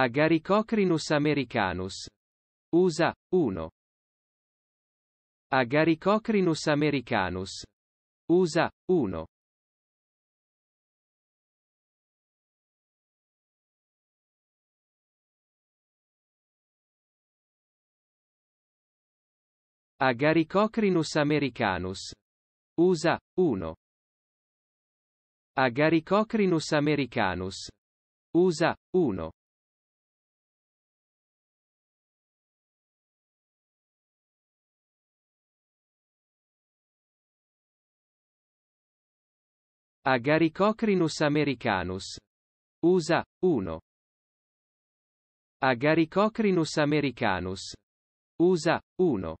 Agaricocrinus americanus. USA, 1. Agaricocrinus americanus. USA, 1. Agaricocrinus americanus. USA, 1. Agaricocrinus americanus. USA, 1. Agaricocrinus americanus. USA, 1. Agaricocrinus americanus. USA, 1.